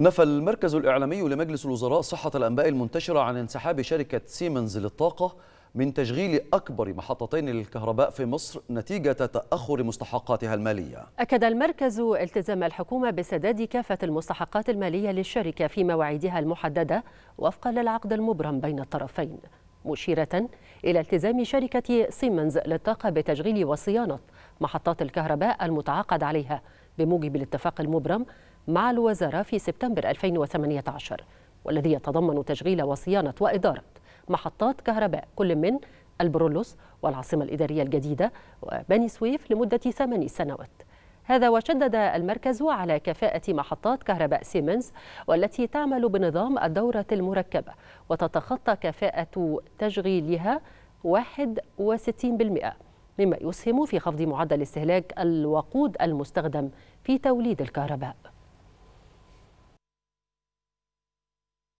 نفى المركز الإعلامي لمجلس الوزراء صحة الأنباء المنتشرة عن انسحاب شركة سيمنز للطاقة من تشغيل أكبر محطتين للكهرباء في مصر نتيجة تأخر مستحقاتها المالية أكد المركز التزام الحكومة بسداد كافة المستحقات المالية للشركة في مواعيدها المحددة وفقا للعقد المبرم بين الطرفين مشيرة إلى التزام شركة سيمنز للطاقة بتشغيل وصيانة محطات الكهرباء المتعاقد عليها بموجب الاتفاق المبرم مع الوزارة في سبتمبر 2018 والذي يتضمن تشغيل وصيانة وإدارة محطات كهرباء كل من البرولوس والعاصمة الإدارية الجديدة وبني سويف لمدة ثمان سنوات هذا وشدد المركز على كفاءة محطات كهرباء سيمنز والتي تعمل بنظام الدورة المركبة وتتخطى كفاءة تشغيلها 61% مما يسهم في خفض معدل استهلاك الوقود المستخدم في توليد الكهرباء